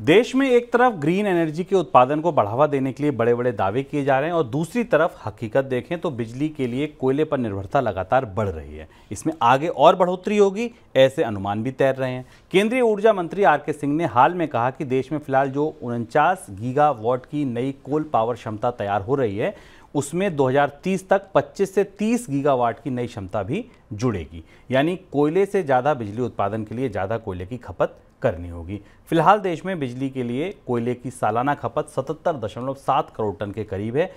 देश में एक तरफ ग्रीन एनर्जी के उत्पादन को बढ़ावा देने के लिए बड़े बड़े दावे किए जा रहे हैं और दूसरी तरफ हकीकत देखें तो बिजली के लिए कोयले पर निर्भरता लगातार बढ़ रही है इसमें आगे और बढ़ोतरी होगी ऐसे अनुमान भी तैर रहे हैं केंद्रीय ऊर्जा मंत्री आर के सिंह ने हाल में कहा कि देश में फिलहाल जो उनचास गीगा की नई कोल पावर क्षमता तैयार हो रही है उसमें 2030 तक 25 से 30 गीगावाट की नई क्षमता भी जुड़ेगी यानी कोयले से ज़्यादा बिजली उत्पादन के लिए ज़्यादा कोयले की खपत करनी होगी फिलहाल देश में बिजली के लिए कोयले की सालाना खपत सतहत्तर दशमलव सात करोड़ टन के करीब है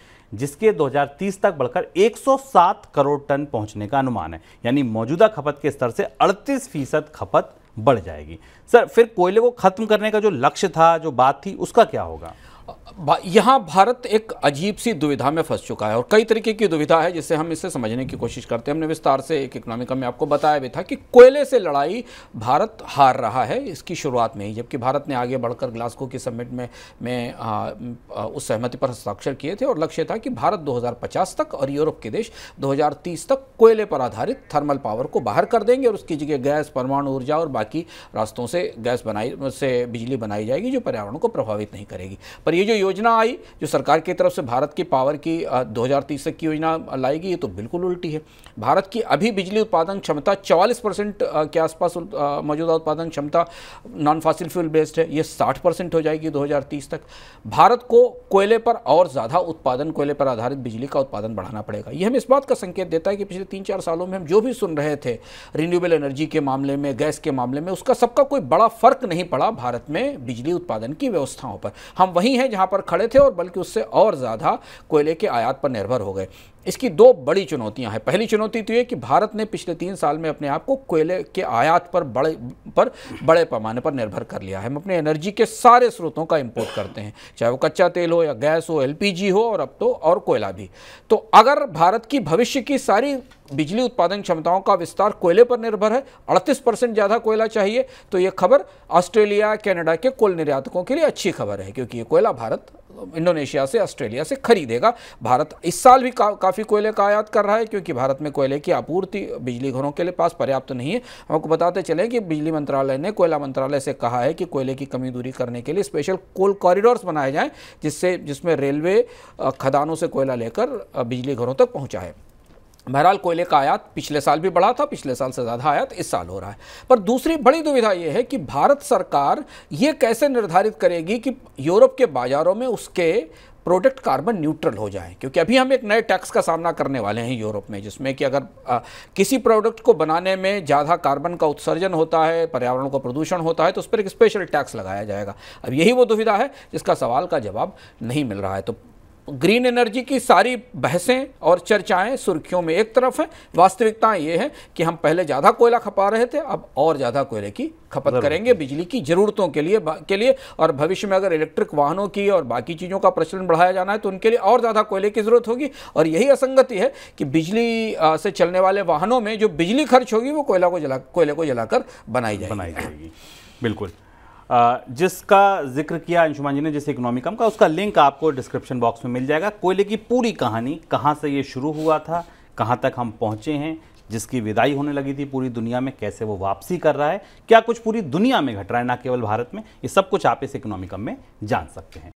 जिसके 2030 तक बढ़कर 107 करोड़ टन पहुंचने का अनुमान है यानी मौजूदा खपत के स्तर से 38 फीसद खपत बढ़ जाएगी सर फिर कोयले को ख़त्म करने का जो लक्ष्य था जो बात थी उसका क्या होगा यहाँ भारत एक अजीब सी दुविधा में फंस चुका है और कई तरीके की दुविधा है जिससे हम इसे समझने की कोशिश करते हैं हमने विस्तार से एक इकोनॉमिका में आपको बताया भी था कि कोयले से लड़ाई भारत हार रहा है इसकी शुरुआत में ही जबकि भारत ने आगे बढ़कर ग्लास्को की समिट में में आ, आ, उस सहमति पर हस्ताक्षर किए थे और लक्ष्य था कि भारत दो तक और यूरोप के देश दो तक कोयले पर आधारित थर्मल पावर को बाहर कर देंगे और उसकी जगह गैस परमाणु ऊर्जा और बाकी रास्तों से गैस बनाई से बिजली बनाई जाएगी जो पर्यावरण को प्रभावित नहीं करेगी पर ये जो योजना आई जो सरकार की तरफ से भारत की पावर की दो तक की योजना लाई गई ये तो बिल्कुल उल्टी है भारत की अभी बिजली उत्पादन क्षमता चवालीस परसेंट के आसपास मौजूदा उत्पादन क्षमता नॉन फासिल फ्यूल बेस्ड है ये 60 परसेंट हो जाएगी 2030 तक भारत को कोयले पर और ज़्यादा उत्पादन कोयले पर आधारित बिजली का उत्पादन बढ़ाना पड़ेगा यह हम इस बात का संकेत देता है कि पिछले तीन चार सालों में हम जो भी सुन रहे थे रिन्यूएबल एनर्जी के मामले में गैस के मामले में उसका सबका कोई बड़ा फर्क नहीं पड़ा भारत में बिजली उत्पादन की व्यवस्थाओं पर हम वहीं हैं जहाँ यहाँ पर खड़े थे और बल्कि उससे और ज़्यादा कोयले के आयात पर निर्भर हो गए इसकी दो बड़ी चुनौतियां हैं पहली चुनौती तो ये कि भारत ने पिछले तीन साल में अपने आप को कोयले के आयात पर बड़े पर बड़े पैमाने पर निर्भर कर लिया है हम अपने एनर्जी के सारे स्रोतों का इम्पोर्ट करते हैं चाहे वो कच्चा तेल हो या गैस हो एलपीजी हो और अब तो और कोयला भी तो अगर भारत की भविष्य की सारी बिजली उत्पादन क्षमताओं का विस्तार कोयले पर निर्भर है अड़तीस परसेंट ज़्यादा कोयला चाहिए तो ये खबर ऑस्ट्रेलिया कैनेडा के कोल निर्यातकों के लिए अच्छी खबर है क्योंकि ये कोयला भारत इंडोनेशिया से ऑस्ट्रेलिया से खरीदेगा भारत इस साल भी का, काफ़ी कोयले का आयात कर रहा है क्योंकि भारत में कोयले की आपूर्ति बिजली घरों के लिए पास पर्याप्त तो नहीं है आपको बताते चलें कि बिजली मंत्रालय ने कोयला मंत्रालय से कहा है कि कोयले की कमी दूरी करने के लिए स्पेशल कोल कॉरिडोर्स बनाए जाएँ जिससे जिसमें रेलवे खदानों से कोयला लेकर बिजली घरों तक पहुँचाएँ बहरहाल कोयले का आयात पिछले साल भी बढ़ा था पिछले साल से ज़्यादा आयात इस साल हो रहा है पर दूसरी बड़ी दुविधा यह है कि भारत सरकार ये कैसे निर्धारित करेगी कि यूरोप के बाज़ारों में उसके प्रोडक्ट कार्बन न्यूट्रल हो जाए क्योंकि अभी हम एक नए टैक्स का सामना करने वाले हैं यूरोप में जिसमें कि अगर आ, किसी प्रोडक्ट को बनाने में ज़्यादा कार्बन का उत्सर्जन होता है पर्यावरण को प्रदूषण होता है तो उस पर एक स्पेशल टैक्स लगाया जाएगा अब यही वो दुविधा है जिसका सवाल का जवाब नहीं मिल रहा है तो ग्रीन एनर्जी की सारी बहसें और चर्चाएं सुर्खियों में एक तरफ है वास्तविकता ये है कि हम पहले ज़्यादा कोयला खपा रहे थे अब और ज़्यादा कोयले की खपत करेंगे बिजली की ज़रूरतों के लिए के लिए और भविष्य में अगर इलेक्ट्रिक वाहनों की और बाकी चीज़ों का प्रचलन बढ़ाया जाना है तो उनके लिए और ज़्यादा कोयले की ज़रूरत होगी और यही असंगति है कि बिजली से चलने वाले वाहनों में जो बिजली खर्च होगी वो कोयला को जला कोयले को जलाकर बनाई जाएगी बनाई जाएगी बिल्कुल जिसका जिक्र किया अंशुमान जी ने जिस कम का उसका लिंक आपको डिस्क्रिप्शन बॉक्स में मिल जाएगा कोयले की पूरी कहानी कहाँ से ये शुरू हुआ था कहाँ तक हम पहुँचे हैं जिसकी विदाई होने लगी थी पूरी दुनिया में कैसे वो वापसी कर रहा है क्या कुछ पूरी दुनिया में घट रहा है ना केवल भारत में ये सब कुछ आप इस इकोनॉमिकम में जान सकते हैं